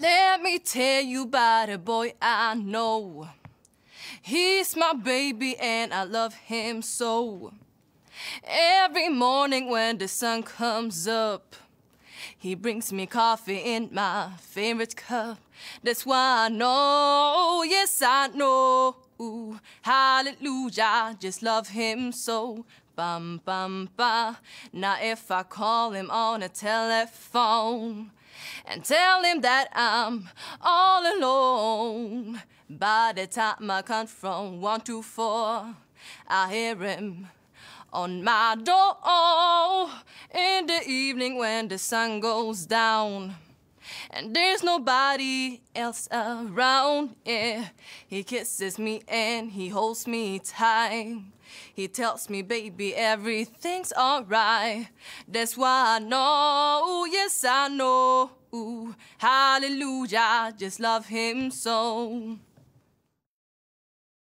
Let me tell you about a boy I know. He's my baby and I love him so. Every morning when the sun comes up, he brings me coffee in my favorite cup. That's why I know, yes, I know. Ooh, hallelujah, just love him so bum bum ba. if I call him on a telephone and tell him that I'm all alone. By the time I count from one to four, I hear him on my door in the evening when the sun goes down. And there's nobody else around, yeah. He kisses me and he holds me tight. He tells me, baby, everything's alright. That's why I know, yes, I know. Ooh, hallelujah, just love him so.